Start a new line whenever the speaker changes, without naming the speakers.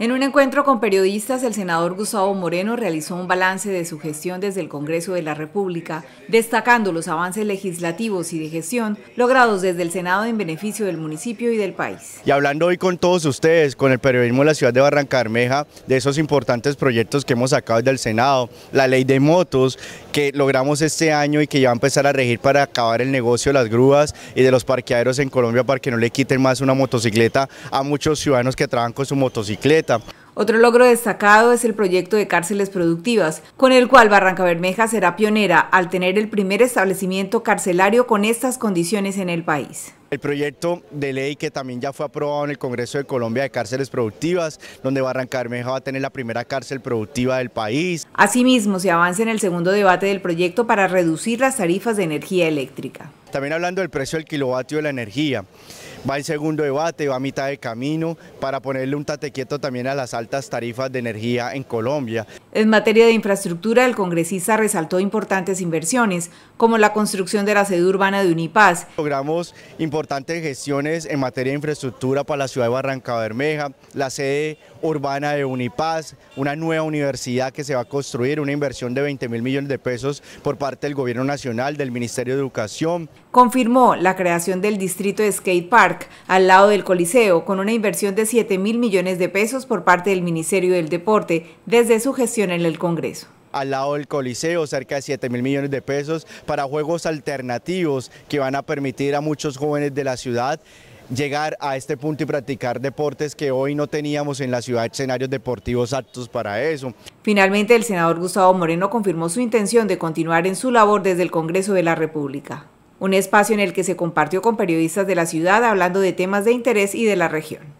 En un encuentro con periodistas, el senador Gustavo Moreno realizó un balance de su gestión desde el Congreso de la República, destacando los avances legislativos y de gestión logrados desde el Senado en beneficio del municipio y del país.
Y hablando hoy con todos ustedes, con el periodismo de la ciudad de Barrancarmeja, de esos importantes proyectos que hemos sacado desde el Senado, la ley de motos que logramos este año y que ya va a empezar a regir para acabar el negocio de las grúas y de los parqueaderos en Colombia para que no le quiten más una motocicleta a muchos ciudadanos que trabajan con su motocicleta
otro logro destacado es el proyecto de cárceles productivas, con el cual Barranca Bermeja será pionera al tener el primer establecimiento carcelario con estas condiciones en el país.
El proyecto de ley que también ya fue aprobado en el Congreso de Colombia de Cárceles Productivas, donde Barranca Bermeja va a tener la primera cárcel productiva del país.
Asimismo, se avanza en el segundo debate del proyecto para reducir las tarifas de energía eléctrica.
También hablando del precio del kilovatio de la energía va el segundo debate, va a mitad de camino para ponerle un tate
también a las altas tarifas de energía en Colombia. En materia de infraestructura, el congresista resaltó importantes inversiones, como la construcción de la sede urbana de Unipaz. Logramos
importantes gestiones en materia de infraestructura para la ciudad de Barranca Bermeja, la sede urbana de Unipaz, una nueva universidad que se va a construir, una inversión de 20 mil millones de pesos por parte del Gobierno Nacional, del Ministerio de Educación.
Confirmó la creación del distrito de Skate Park al lado del Coliseo, con una inversión de 7 mil millones de pesos por parte del Ministerio del Deporte desde su gestión en el Congreso
al lado del Coliseo, cerca de 7 mil millones de pesos para juegos alternativos que van a permitir a muchos jóvenes de la ciudad llegar a este punto y practicar deportes que hoy no teníamos en la ciudad, escenarios deportivos aptos para eso.
Finalmente, el senador Gustavo Moreno confirmó su intención de continuar en su labor desde el Congreso de la República un espacio en el que se compartió con periodistas de la ciudad hablando de temas de interés y de la región.